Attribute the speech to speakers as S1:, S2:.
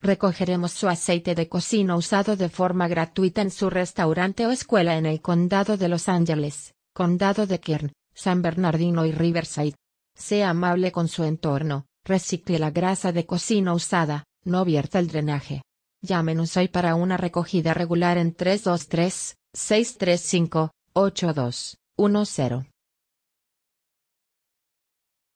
S1: Recogeremos su aceite de cocina usado de forma gratuita en su restaurante o escuela en el condado de Los Ángeles, condado de Kern, San Bernardino y Riverside. Sea amable con su entorno, recicle la grasa de cocina usada, no vierta el drenaje. Llámenos hoy para una recogida regular en 323-635-8210.